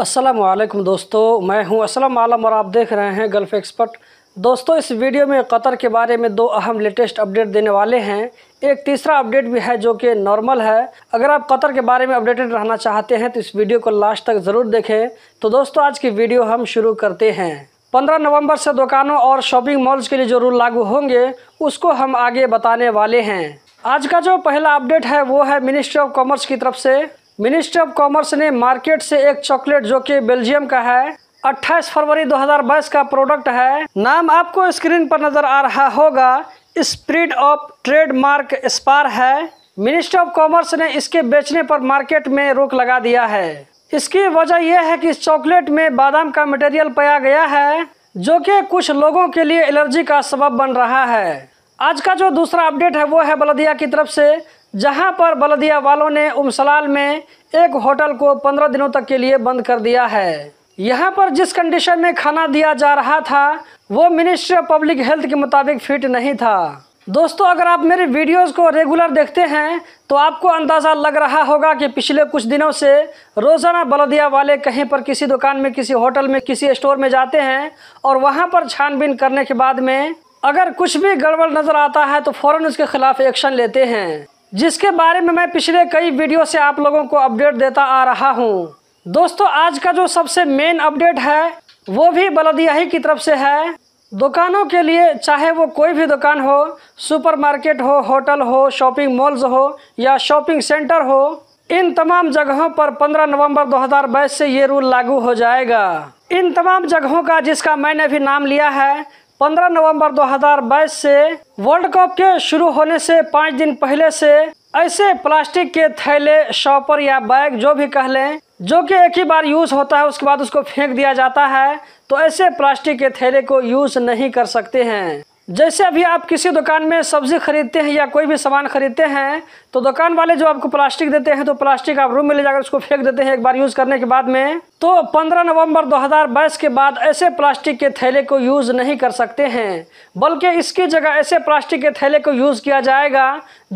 असलम दोस्तों मैं हूं असलम आलम और आप देख रहे हैं गल्फ़ एक्सपर्ट दोस्तों इस वीडियो में कतर के बारे में दो अहम लेटेस्ट अपडेट देने वाले हैं एक तीसरा अपडेट भी है जो कि नॉर्मल है अगर आप कतर के बारे में अपडेटेड रहना चाहते हैं तो इस वीडियो को लास्ट तक ज़रूर देखें तो दोस्तों आज की वीडियो हम शुरू करते हैं 15 नवंबर से दुकानों और शॉपिंग मॉल्स के लिए जो रूल लागू होंगे उसको हम आगे बताने वाले हैं आज का जो पहला अपडेट है वो है मिनिस्ट्री ऑफ कॉमर्स की तरफ से मिनिस्ट्री ऑफ कॉमर्स ने मार्केट से एक चॉकलेट जो कि बेल्जियम का है 28 फरवरी 2022 का प्रोडक्ट है नाम आपको स्क्रीन पर नज़र आ रहा होगा स्प्रिट ऑफ ट्रेडमार्क स्पार है मिनिस्ट्री ऑफ कॉमर्स ने इसके बेचने पर मार्केट में रोक लगा दिया है इसकी वजह यह है कि इस चॉकलेट में बादाम का मटेरियल पाया गया है जो कि कुछ लोगों के लिए एलर्जी का सबब बन रहा है आज का जो दूसरा अपडेट है वो है बलदिया की तरफ से जहां पर बलदिया वालों ने उमसलाल में एक होटल को पंद्रह दिनों तक के लिए बंद कर दिया है यहाँ पर जिस कंडीशन में खाना दिया जा रहा था वो मिनिस्ट्री ऑफ पब्लिक हेल्थ के मुताबिक फिट नहीं था दोस्तों अगर आप मेरे वीडियोस को रेगुलर देखते हैं तो आपको अंदाज़ा लग रहा होगा कि पिछले कुछ दिनों से रोज़ाना बलदिया वाले कहीं पर किसी दुकान में किसी होटल में किसी स्टोर में जाते हैं और वहां पर छानबीन करने के बाद में अगर कुछ भी गड़बड़ नज़र आता है तो फौरन उसके ख़िलाफ़ एक्शन लेते हैं जिसके बारे में मैं पिछले कई वीडियो से आप लोगों को अपडेट देता आ रहा हूँ दोस्तों आज का जो सबसे मेन अपडेट है वो भी बलदिया ही की तरफ से है दुकानों के लिए चाहे वो कोई भी दुकान हो सुपरमार्केट हो होटल हो शॉपिंग मॉल्स हो या शॉपिंग सेंटर हो इन तमाम जगहों पर 15 नवंबर 2022 से ये रूल लागू हो जाएगा इन तमाम जगहों का जिसका मैंने भी नाम लिया है 15 नवंबर 2022 से वर्ल्ड कप के शुरू होने से पाँच दिन पहले से ऐसे प्लास्टिक के थैले शॉपर या बैग जो भी कह लें जो कि एक ही बार यूज़ होता है उसके बाद उसको फेंक दिया जाता है तो ऐसे प्लास्टिक के थैले को यूज़ नहीं कर सकते हैं जैसे अभी आप किसी दुकान में सब्ज़ी खरीदते हैं या कोई भी सामान खरीदते हैं तो दुकान वाले जो आपको प्लास्टिक देते हैं तो प्लास्टिक आप रूम में ले जाकर उसको फेंक देते हैं एक बार यूज़ करने के बाद में तो 15 नवंबर 2022 के बाद ऐसे प्लास्टिक के थैले को यूज़ नहीं कर सकते हैं बल्कि इसकी जगह ऐसे प्लास्टिक के थैले को यूज़ किया जाएगा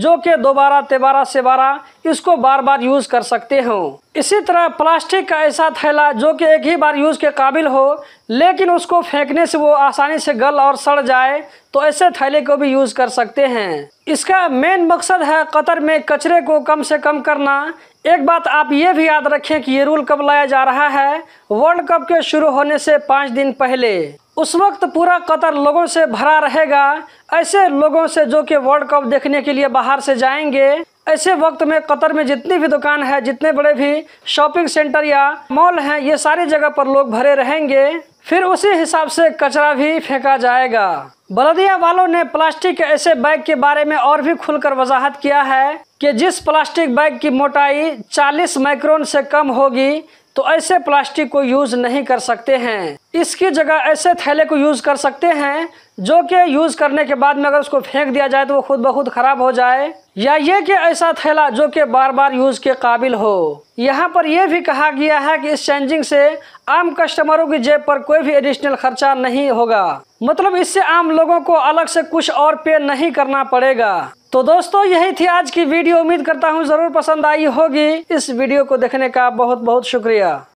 जो कि दोबारा तेबारा सेबारा इसको बार बार यूज़ कर सकते हो इसी तरह प्लास्टिक का ऐसा थैला जो कि एक ही बार यूज़ के काबिल हो लेकिन उसको फेंकने से वो आसानी से गल और सड़ जाए तो ऐसे थैले को भी यूज़ कर सकते हैं इसका मेन मकसद है कतर में कचरे को कम से कम करना एक बात आप ये भी याद रखें कि ये रूल कब लाया जा रहा है वर्ल्ड कप के शुरू होने से पाँच दिन पहले उस वक्त पूरा कतर लोगों से भरा रहेगा ऐसे लोगों से जो कि वर्ल्ड कप देखने के लिए बाहर से जाएंगे ऐसे वक्त में कतर में जितनी भी दुकान है जितने बड़े भी शॉपिंग सेंटर या मॉल हैं ये सारी जगह पर लोग भरे रहेंगे फिर उसी हिसाब से कचरा भी फेंका जाएगा बलदिया वालों ने प्लास्टिक के ऐसे बैग के बारे में और भी खुलकर वजाहत किया है कि जिस प्लास्टिक बैग की मोटाई 40 माइक्रोन से कम होगी तो ऐसे प्लास्टिक को यूज़ नहीं कर सकते हैं इसकी जगह ऐसे थैले को यूज़ कर सकते हैं जो कि यूज़ करने के बाद में अगर उसको फेंक दिया जाए तो वो खुद ब खुद ख़राब हो जाए या ये कि ऐसा थैला जो कि बार बार यूज़ के काबिल हो यहाँ पर यह भी कहा गया है कि इस चेंजिंग से आम कस्टमरों की जेब पर कोई भी एडिशनल खर्चा नहीं होगा मतलब इससे आम लोगों को अलग से कुछ और पे नहीं करना पड़ेगा तो दोस्तों यही थी आज की वीडियो उम्मीद करता हूँ ज़रूर पसंद आई होगी इस वीडियो को देखने का बहुत बहुत शुक्रिया